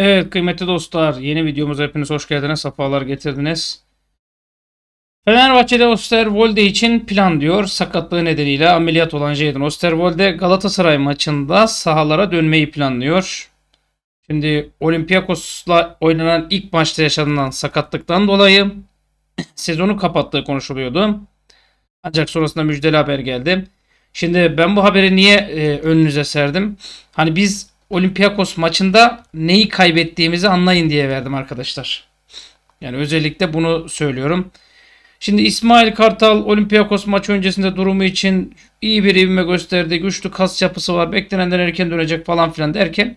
Evet kıymetli dostlar yeni videomuza hepiniz hoş geldiniz. Safalar getirdiniz. Fenerbahçe'de Osterwolde için plan diyor. Sakatlığı nedeniyle ameliyat olan Jadon Osterwolde Galatasaray maçında sahalara dönmeyi planlıyor. Şimdi Olympiakos'la oynanan ilk maçta yaşanan sakatlıktan dolayı sezonu kapattığı konuşuluyordu. Ancak sonrasında müjdeli haber geldi. Şimdi ben bu haberi niye e, önünüze serdim? Hani biz Olympiakos maçında neyi kaybettiğimizi anlayın diye verdim arkadaşlar. Yani özellikle bunu söylüyorum. Şimdi İsmail Kartal Olympiakos maç öncesinde durumu için iyi bir ivme gösterdi. Güçlü kas yapısı var. Beklenenden erken dönecek falan filan derken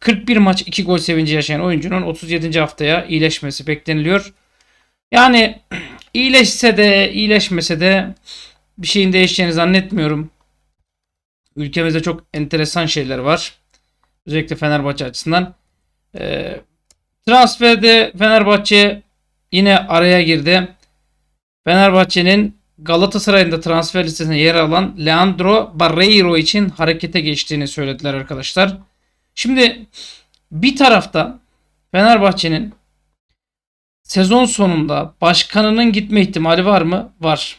41 maç 2 gol sevinci yaşayan oyuncunun 37. haftaya iyileşmesi bekleniliyor. Yani iyileşse de iyileşmese de bir şeyin değişeceğini zannetmiyorum. Ülkemizde çok enteresan şeyler var. Özellikle Fenerbahçe açısından. Ee, transferde Fenerbahçe yine araya girdi. Fenerbahçe'nin Galatasaray'ın da transfer listesine yer alan Leandro Barreiro için harekete geçtiğini söylediler arkadaşlar. Şimdi bir tarafta Fenerbahçe'nin sezon sonunda başkanının gitme ihtimali var mı? Var.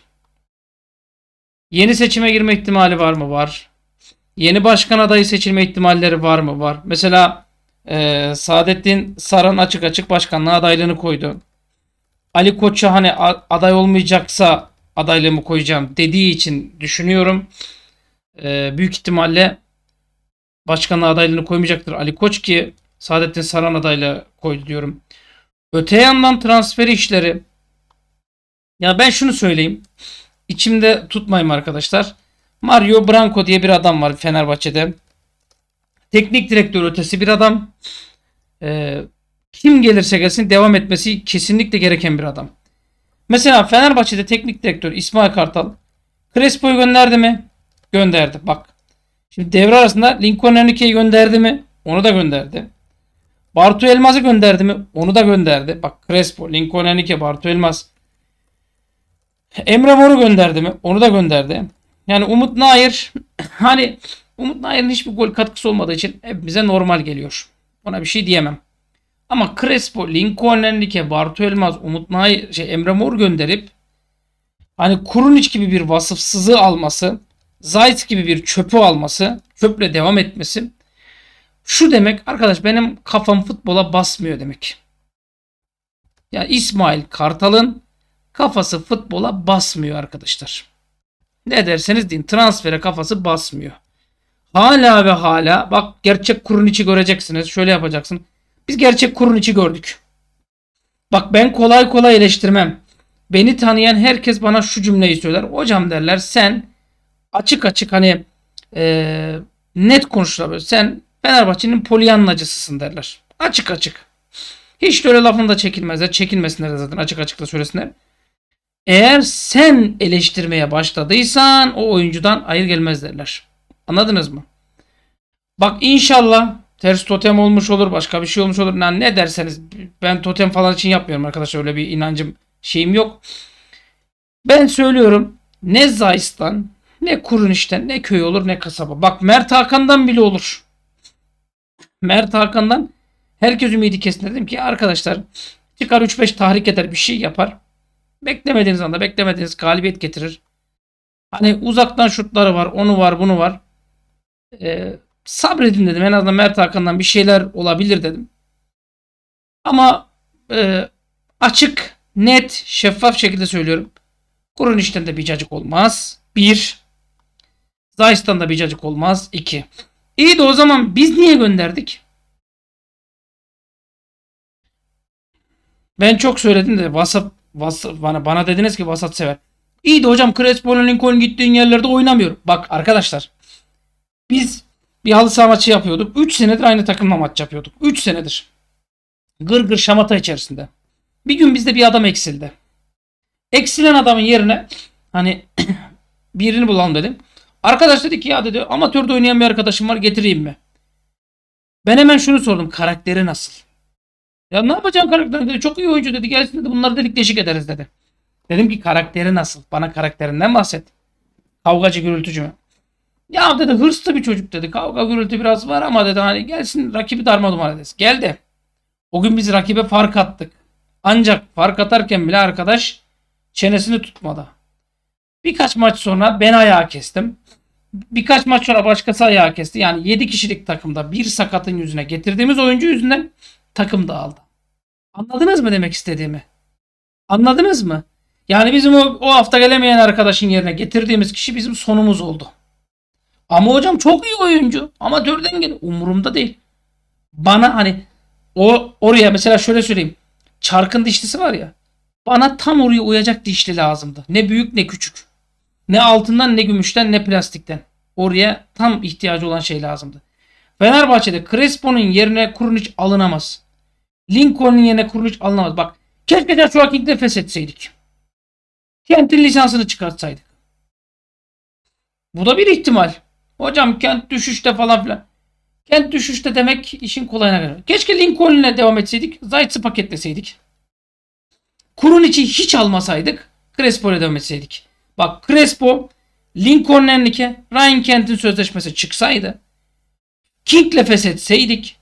Yeni seçime girme ihtimali var mı? Var. Yeni başkan adayı seçilme ihtimalleri var mı? Var. Mesela e, Saadettin Saran açık açık başkanlığa adaylığını koydu. Ali Koç'a hani aday olmayacaksa adaylığımı koyacağım dediği için düşünüyorum. E, büyük ihtimalle başkanlığa adaylığını koymayacaktır Ali Koç ki Saadettin Saran adayla koydu diyorum. Öte yandan transfer işleri. Ya ben şunu söyleyeyim. İçimde tutmayayım arkadaşlar. Mario Branco diye bir adam var Fenerbahçe'de. Teknik direktör ötesi bir adam. Ee, kim gelirse gelsin devam etmesi kesinlikle gereken bir adam. Mesela Fenerbahçe'de teknik direktör İsmail Kartal Crespo'yu gönderdi mi? Gönderdi bak. Şimdi devre arasında Lincoln Enrique'yi gönderdi mi? Onu da gönderdi. Bartu Elmas'ı gönderdi mi? Onu da gönderdi. Bak Crespo, Lincoln Enrique, Bartu Elmas. Emre Mor'u gönderdi mi? Onu da gönderdi. Yani Umut Nair hani Umut Nair'in hiçbir gol katkısı olmadığı için hepimize normal geliyor. Ona bir şey diyemem. Ama Crespo, Lincoln Enrique, Bartu Elmaz, Umut Nair, şey, Emre Mor gönderip hani Kurunic gibi bir vasıfsızlığı alması, Zayt gibi bir çöpü alması, çöple devam etmesi şu demek arkadaş benim kafam futbola basmıyor demek. Yani İsmail Kartal'ın kafası futbola basmıyor arkadaşlar. Ne derseniz deyin transfere kafası basmıyor. Hala ve hala bak gerçek kurun içi göreceksiniz. Şöyle yapacaksın. Biz gerçek kurun içi gördük. Bak ben kolay kolay eleştirmem. Beni tanıyan herkes bana şu cümleyi söyler. Hocam derler sen açık açık hani e, net konuşulabilir. Sen Fenerbahçe'nin polyanlacısısın derler. Açık açık. Hiç de öyle lafını da çekilmezler. çekilmesinler de zaten açık açık da söylesinler. Eğer sen eleştirmeye başladıysan o oyuncudan ayır gelmez derler. Anladınız mı? Bak inşallah ters totem olmuş olur, başka bir şey olmuş olur. Yani ne derseniz ben totem falan için yapmıyorum arkadaşlar. Öyle bir inancım, şeyim yok. Ben söylüyorum ne Zays'tan, ne Kuruniş'ten, ne köy olur, ne kasaba. Bak Mert Hakan'dan bile olur. Mert Hakan'dan herkes ümidi kesin dedim ki arkadaşlar çıkar 3-5 tahrik eder bir şey yapar. Beklemediğiniz anda beklemediğiniz galibiyet getirir. Hani uzaktan şutları var. Onu var bunu var. Ee, sabredin dedim. En azından Mert Hakan'dan bir şeyler olabilir dedim. Ama e, açık, net, şeffaf şekilde söylüyorum. Kurun işten de bir cacık olmaz. Bir. Zayis'tan da bir cacık olmaz. İki. İyi de o zaman biz niye gönderdik? Ben çok söyledim de WhatsApp Vas bana, bana dediniz ki vasat sever. İyi de hocam Crespo'nun Lincoln gittiğin yerlerde oynamıyor. Bak arkadaşlar. Biz bir halı saha maçı yapıyorduk. 3 senedir aynı takımla maç yapıyorduk. 3 senedir. Gır gır şamata içerisinde. Bir gün bizde bir adam eksildi. Eksilen adamın yerine hani birini bulalım dedim. Arkadaş dedi ki ya dedi amatörde oynayan bir arkadaşım var getireyim mi? Ben hemen şunu sordum karakteri nasıl? Ya ne yapacağım karakter dedi. Çok iyi oyuncu dedi. Gelsin dedi. Bunları delik deşik ederiz dedi. Dedim ki karakteri nasıl? Bana karakterinden bahset. Kavgacı gürültücü mü? Ya dedi hırslı bir çocuk dedi. Kavga gürültü biraz var ama dedi hani gelsin rakibi darma duman ederiz. Geldi. O gün biz rakibe fark attık. Ancak fark atarken bile arkadaş çenesini tutmadı. Birkaç maç sonra ben ayağı kestim. Birkaç maç sonra başkası ayağı kesti. Yani 7 kişilik takımda bir sakatın yüzüne getirdiğimiz oyuncu yüzünden takım dağıldı. Anladınız mı demek istediğimi? Anladınız mı? Yani bizim o, o hafta gelemeyen arkadaşın yerine getirdiğimiz kişi bizim sonumuz oldu. Ama hocam çok iyi oyuncu. Ama dörden gel. Umurumda değil. Bana hani o oraya mesela şöyle söyleyeyim. Çarkın dişlisi var ya. Bana tam oraya uyacak dişli lazımdı. Ne büyük ne küçük. Ne altından ne gümüşten ne plastikten. Oraya tam ihtiyacı olan şey lazımdı. Fenerbahçe'de Crespo'nun yerine Kurunic alınamaz. Lincoln'un yerine kuruluş alınamaz. Bak keşke Joshua King'de feshetseydik. Kent lisansını çıkartsaydık. Bu da bir ihtimal. Hocam Kent düşüşte falan filan. Kent düşüşte demek işin kolayına geliyor. Keşke Lincoln'le devam etseydik. Zayt'sı paketleseydik. Kurun için hiç almasaydık. Crespo'ya devam etseydik. Bak Crespo Lincoln Enrique Ryan Kent'in sözleşmesi çıksaydı King'le feshetseydik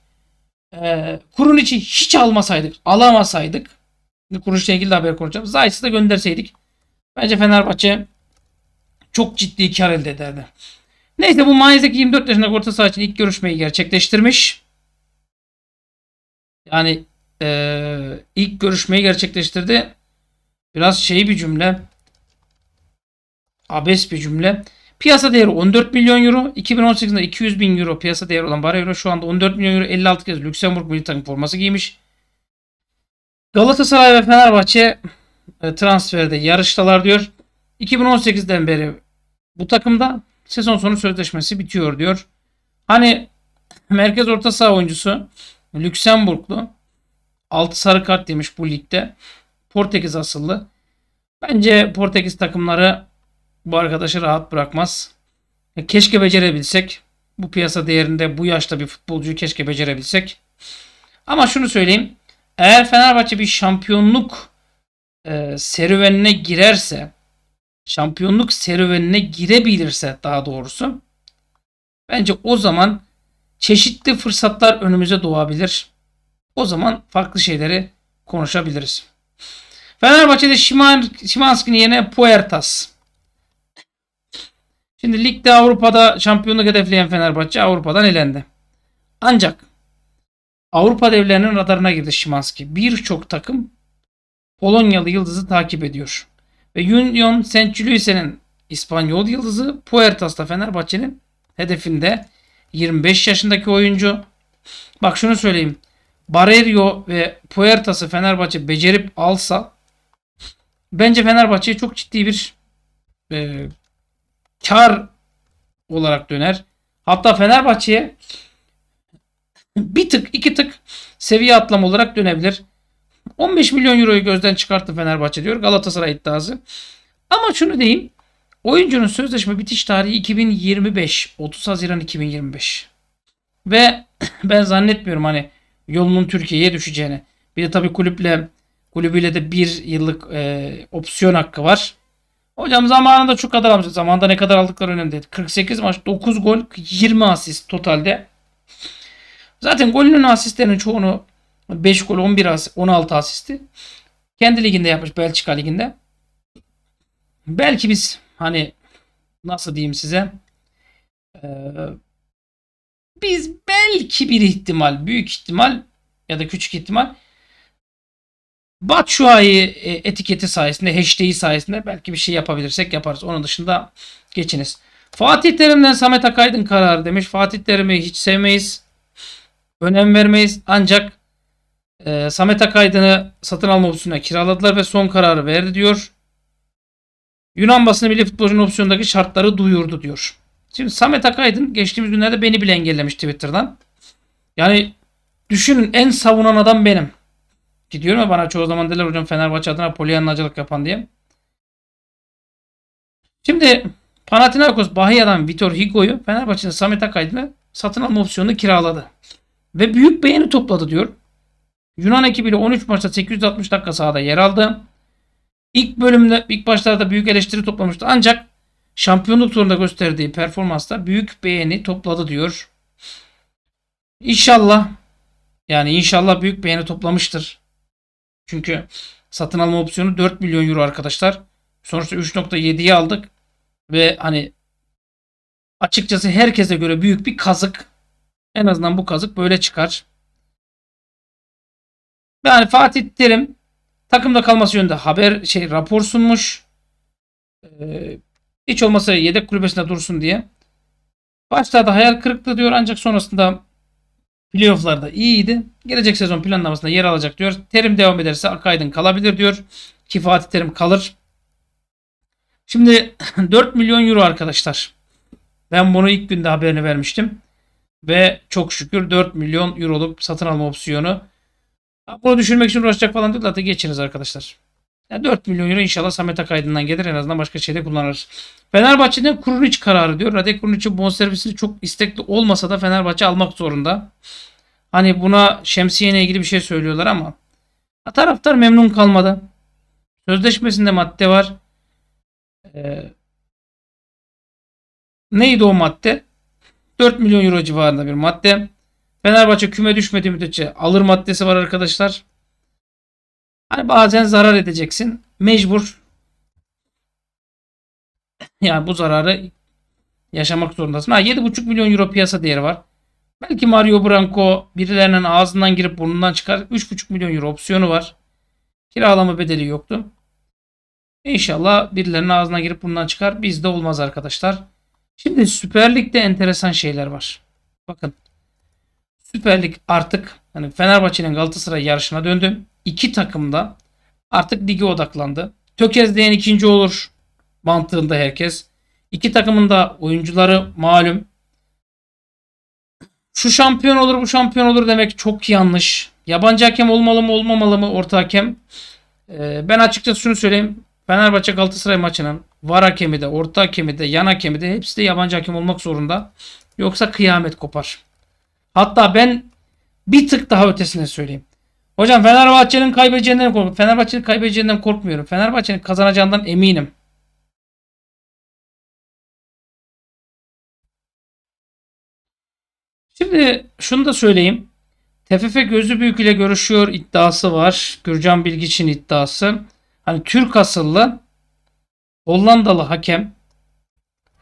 ee, kurun içi hiç almasaydık, alamasaydık kuruluşla ilgili de haber konuşacağım. Zayt'sı da gönderseydik bence Fenerbahçe çok ciddi kar elde ederdi. Neyse bu Mayıs'taki 24 yaşındaki orta saha için ilk görüşmeyi gerçekleştirmiş. Yani e, ilk görüşmeyi gerçekleştirdi. Biraz şey bir cümle. Abes bir cümle. Piyasa değeri 14 milyon euro. 2018'de 200 bin euro piyasa değeri olan Barreiro şu anda 14 milyon euro 56 kez Lüksemburg milli takım forması giymiş. Galatasaray ve Fenerbahçe e, transferde yarıştalar diyor. 2018'den beri bu takımda sezon sonu sözleşmesi bitiyor diyor. Hani merkez orta saha oyuncusu Lüksemburglu 6 sarı kart demiş bu ligde. Portekiz asıllı. Bence Portekiz takımları bu arkadaşı rahat bırakmaz. E, keşke becerebilsek. Bu piyasa değerinde bu yaşta bir futbolcuyu keşke becerebilsek. Ama şunu söyleyeyim. Eğer Fenerbahçe bir şampiyonluk e, serüvenine girerse, şampiyonluk serüvenine girebilirse daha doğrusu bence o zaman çeşitli fırsatlar önümüze doğabilir. O zaman farklı şeyleri konuşabiliriz. Fenerbahçe'de Şimanski'nin yerine Puertas Şimdi ligde Avrupa'da şampiyonluk hedefleyen Fenerbahçe Avrupa'dan elendi. Ancak Avrupa devlerinin radarına girdi Şimanski. Birçok takım Polonyalı yıldızı takip ediyor. Ve Union St. Louis'in İspanyol yıldızı Puertas'ta Fenerbahçe'nin hedefinde 25 yaşındaki oyuncu. Bak şunu söyleyeyim. Barrerio ve Puertas'ı Fenerbahçe becerip alsa bence Fenerbahçe'ye çok ciddi bir e, kar olarak döner. Hatta Fenerbahçe'ye bir tık iki tık seviye atlama olarak dönebilir. 15 milyon euroyu gözden çıkarttı Fenerbahçe diyor Galatasaray iddiası. Ama şunu diyeyim. Oyuncunun sözleşme bitiş tarihi 2025. 30 Haziran 2025. Ve ben zannetmiyorum hani yolunun Türkiye'ye düşeceğini. Bir de tabii kulüple kulübüyle de bir yıllık e, opsiyon hakkı var. Hocam zamanında çok kadar almış Zamanında ne kadar aldıkları önemli değil. 48 maç 9 gol 20 asist totalde. Zaten golünün asistlerinin çoğunu 5 gol 11 asist, 16 asisti. Kendi liginde yapmış Belçika liginde. Belki biz hani nasıl diyeyim size ee, biz belki bir ihtimal büyük ihtimal ya da küçük ihtimal Batshuayi e, etiketi sayesinde, hashtag'i sayesinde belki bir şey yapabilirsek yaparız. Onun dışında geçiniz. Fatih Terim'den Samet Akaydın kararı demiş. Fatih Terim'i hiç sevmeyiz. Önem vermeyiz. Ancak e, Samet Akaydın'ı satın alma opsiyonuna kiraladılar ve son kararı verdi diyor. Yunan basını bile futbolcunun opsiyondaki şartları duyurdu diyor. Şimdi Samet Akaydın geçtiğimiz günlerde beni bile engellemiş Twitter'dan. Yani düşünün en savunan adam benim. Gidiyorum ya bana çoğu zaman derler hocam Fenerbahçe adına polyanlacılık yapan diye. Şimdi Panathinaikos Bahia'dan Vitor Hugo'yu Fenerbahçe'nin Samet Akaydın'a satın alma opsiyonunu kiraladı. Ve büyük beğeni topladı diyor. Yunan ekibiyle 13 maçta 860 dakika sahada yer aldı. İlk bölümde ilk başlarda büyük eleştiri toplamıştı ancak şampiyonluk turunda gösterdiği performansla büyük beğeni topladı diyor. İnşallah yani inşallah büyük beğeni toplamıştır. Çünkü satın alma opsiyonu 4 milyon euro arkadaşlar. Sonuçta 3.7'yi aldık. Ve hani açıkçası herkese göre büyük bir kazık. En azından bu kazık böyle çıkar. Yani Fatih Terim takımda kalması yönünde haber şey rapor sunmuş. Ee, hiç olmasa yedek kulübesinde dursun diye. Başta da hayal kırıklığı diyor ancak sonrasında Playoff'larda iyiydi. Gelecek sezon planlamasında yer alacak diyor. Terim devam ederse Akaydın kalabilir diyor. Ki Fatih Terim kalır. Şimdi 4 milyon euro arkadaşlar. Ben bunu ilk günde haberini vermiştim. Ve çok şükür 4 milyon euroluk satın alma opsiyonu. Bunu düşürmek için uğraşacak falan değil. Zaten geçiniz arkadaşlar. Yani 4 milyon euro inşallah Samet Akaydın'dan gelir. En azından başka şeyde kullanırız. Fenerbahçe'den Kurunic kararı diyor. Radek Kurunic'in bonservisini çok istekli olmasa da Fenerbahçe almak zorunda. Hani buna şemsiyeyle ilgili bir şey söylüyorlar ama taraftar memnun kalmadı. Sözleşmesinde madde var. Ee, neydi o madde? 4 milyon euro civarında bir madde. Fenerbahçe küme düşmediği müddetçe alır maddesi var arkadaşlar. Hani bazen zarar edeceksin. Mecbur. yani bu zararı yaşamak zorundasın. Ha 7,5 milyon euro piyasa değeri var. Belki Mario Branco birilerinin ağzından girip burnundan çıkar. 3,5 milyon euro opsiyonu var. Kiralama bedeli yoktu. İnşallah birilerinin ağzına girip bundan çıkar. Bizde olmaz arkadaşlar. Şimdi Süper Lig'de enteresan şeyler var. Bakın Süper Lig artık hani Fenerbahçe'nin Galatasaray yarışına döndü iki takımda artık lige odaklandı. Tökezleyen ikinci olur mantığında herkes. İki takımın da oyuncuları malum. Şu şampiyon olur bu şampiyon olur demek çok yanlış. Yabancı hakem olmalı mı olmamalı mı orta hakem? Ee, ben açıkçası şunu söyleyeyim. Fenerbahçe Galatasaray maçının var hakemi de, orta hakemi de, yan hakemi de hepsi de yabancı hakem olmak zorunda. Yoksa kıyamet kopar. Hatta ben bir tık daha ötesine söyleyeyim. Hocam Fenerbahçe'nin kaybedeceğinden korkmuyorum. Fenerbahçe'nin kaybedeceğinden korkmuyorum. Fenerbahçe'nin kazanacağından eminim. Şimdi şunu da söyleyeyim. TFF gözü büyük ile görüşüyor iddiası var. Gürcan Bilgiç'in iddiası. Hani Türk asıllı Hollandalı hakem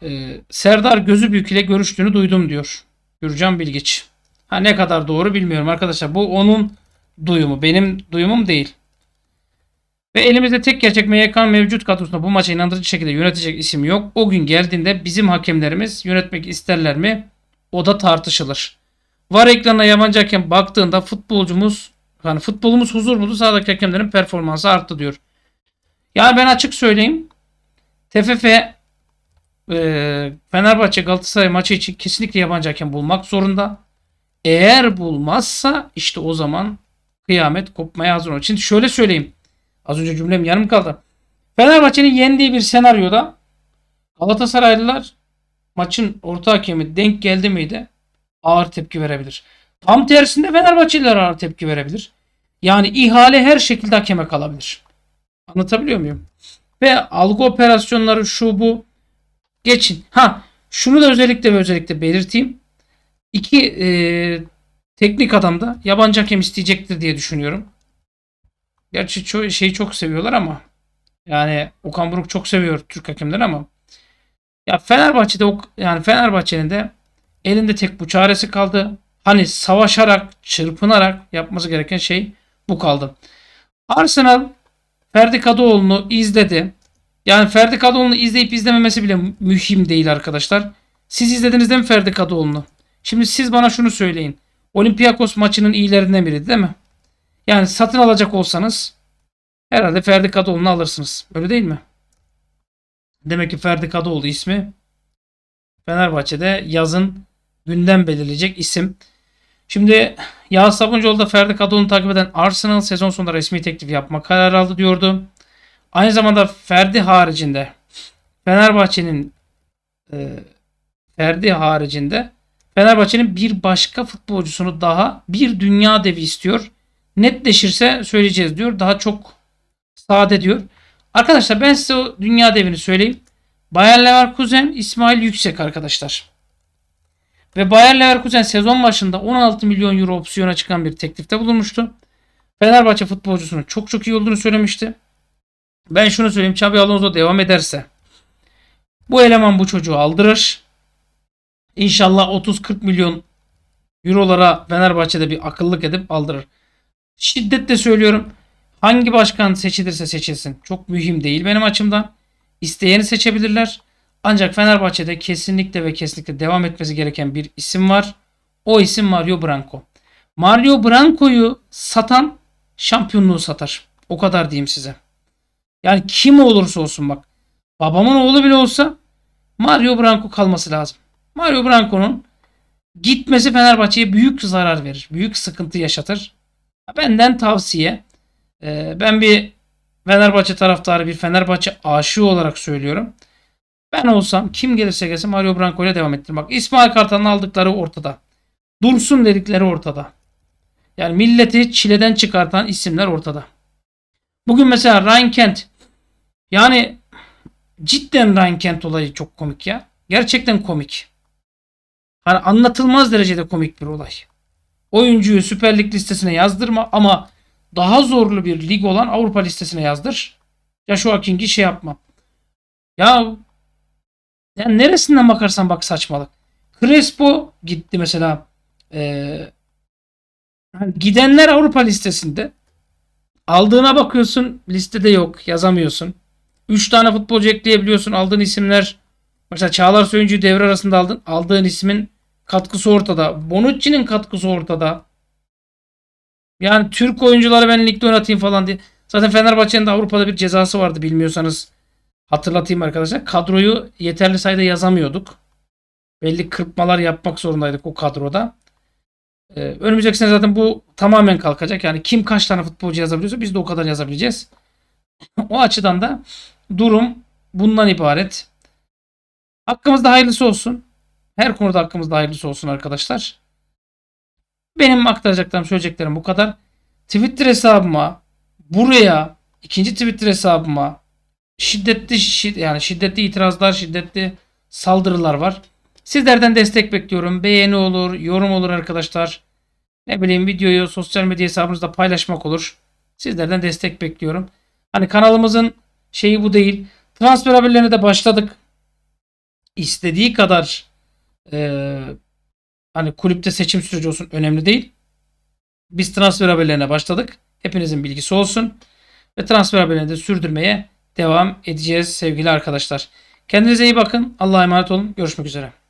e, Serdar gözü büyük ile görüştüğünü duydum diyor. Gürcan Bilgiç. Ha ne kadar doğru bilmiyorum arkadaşlar. Bu onun duyumu. Benim duyumum değil. Ve elimizde tek gerçek MYK mevcut kadrosunda bu maçı inandırıcı şekilde yönetecek isim yok. O gün geldiğinde bizim hakemlerimiz yönetmek isterler mi? O da tartışılır. Var ekranına yabancı hakem baktığında futbolcumuz yani futbolumuz huzur buldu sahadaki hakemlerin performansı arttı diyor. Yani ben açık söyleyeyim. TFF e, Fenerbahçe Galatasaray maçı için kesinlikle yabancı hakem bulmak zorunda. Eğer bulmazsa işte o zaman kıyamet kopmaya hazır olur. Şimdi şöyle söyleyeyim. Az önce cümlem yarım kaldı. Fenerbahçe'nin yendiği bir senaryoda Galatasaraylılar maçın orta hakemi denk geldi miydi ağır tepki verebilir. Tam tersinde Fenerbahçeliler ağır tepki verebilir. Yani ihale her şekilde hakeme kalabilir. Anlatabiliyor muyum? Ve algı operasyonları şu bu geçin. Ha şunu da özellikle ve özellikle belirteyim. İki e, Teknik adam da yabancı hakem isteyecektir diye düşünüyorum. Gerçi ço- şeyi çok seviyorlar ama yani Okan Buruk çok seviyor Türk hakemleri ama ya Fenerbahçe'de yani Fenerbahçe'nin de elinde tek bu çaresi kaldı. Hani savaşarak, çırpınarak yapması gereken şey bu kaldı. Arsenal Ferdi Kadıoğlu'nu izledi. Yani Ferdi Kadıoğlu'nu izleyip izlememesi bile mühim değil arkadaşlar. Siz izlediniz değil mi Ferdi Kadıoğlu'nu? Şimdi siz bana şunu söyleyin. Olympiakos maçının iyilerinden biriydi değil mi? Yani satın alacak olsanız herhalde Ferdi Kadıoğlu'nu alırsınız. Öyle değil mi? Demek ki Ferdi Kadıoğlu ismi Fenerbahçe'de yazın günden belirleyecek isim. Şimdi Yağız Sabuncuoğlu da Ferdi Kadıoğlu'nu takip eden Arsenal sezon sonunda resmi teklif yapma kararı aldı diyordu. Aynı zamanda Ferdi haricinde Fenerbahçe'nin e, Ferdi haricinde Fenerbahçe'nin bir başka futbolcusunu daha bir dünya devi istiyor. Netleşirse söyleyeceğiz diyor. Daha çok sade diyor. Arkadaşlar ben size o dünya devini söyleyeyim. Bayer Leverkusen İsmail Yüksek arkadaşlar. Ve Bayer Leverkusen sezon başında 16 milyon euro opsiyona çıkan bir teklifte bulunmuştu. Fenerbahçe futbolcusunu çok çok iyi olduğunu söylemişti. Ben şunu söyleyeyim. Xabi Alonso devam ederse bu eleman bu çocuğu aldırır. İnşallah 30-40 milyon eurolara Fenerbahçe'de bir akıllık edip aldırır. Şiddetle söylüyorum. Hangi başkan seçilirse seçilsin. Çok mühim değil benim açımdan. İsteyeni seçebilirler. Ancak Fenerbahçe'de kesinlikle ve kesinlikle devam etmesi gereken bir isim var. O isim Mario Branco. Mario Branco'yu satan şampiyonluğu satar. O kadar diyeyim size. Yani kim olursa olsun bak. Babamın oğlu bile olsa Mario Branco kalması lazım. Mario Branco'nun gitmesi Fenerbahçe'ye büyük zarar verir. Büyük sıkıntı yaşatır. Benden tavsiye. E, ben bir Fenerbahçe taraftarı, bir Fenerbahçe aşığı olarak söylüyorum. Ben olsam kim gelirse gelsin Mario Branco ile devam ettirim. Bak İsmail Kartal'ın aldıkları ortada. Dursun dedikleri ortada. Yani milleti çileden çıkartan isimler ortada. Bugün mesela Ryan Kent. Yani cidden Ryan Kent olayı çok komik ya. Gerçekten komik. Hani anlatılmaz derecede komik bir olay. Oyuncuyu Süper Lig listesine yazdırma ama daha zorlu bir lig olan Avrupa listesine yazdır. Ya şu King'i şey yapma. Ya yani neresinden bakarsan bak saçmalık. Crespo gitti mesela. Ee, gidenler Avrupa listesinde. Aldığına bakıyorsun listede yok yazamıyorsun. 3 tane futbolcu ekleyebiliyorsun aldığın isimler. Mesela Çağlar Söyüncü'yü devre arasında aldın. Aldığın ismin katkısı ortada. Bonucci'nin katkısı ortada. Yani Türk oyuncuları ben ligde oynatayım falan diye. Zaten Fenerbahçe'nin de Avrupa'da bir cezası vardı bilmiyorsanız. Hatırlatayım arkadaşlar. Kadroyu yeterli sayıda yazamıyorduk. Belli kırpmalar yapmak zorundaydık o kadroda. Ee, önümüzdeki sene zaten bu tamamen kalkacak. Yani kim kaç tane futbolcu yazabiliyorsa biz de o kadar yazabileceğiz. o açıdan da durum bundan ibaret. Hakkımızda hayırlısı olsun. Her konuda hakkımız hayırlısı olsun arkadaşlar. Benim aktaracaklarım, söyleyeceklerim bu kadar. Twitter hesabıma buraya ikinci Twitter hesabıma şiddetli şid, yani şiddetli itirazlar, şiddetli saldırılar var. Sizlerden destek bekliyorum. Beğeni olur, yorum olur arkadaşlar. Ne bileyim videoyu sosyal medya hesabınızda paylaşmak olur. Sizlerden destek bekliyorum. Hani kanalımızın şeyi bu değil. Transfer haberlerine de başladık. İstediği kadar e, hani kulüpte seçim süreci olsun önemli değil. Biz transfer haberlerine başladık. Hepinizin bilgisi olsun. Ve transfer haberlerini de sürdürmeye devam edeceğiz sevgili arkadaşlar. Kendinize iyi bakın. Allah'a emanet olun. Görüşmek üzere.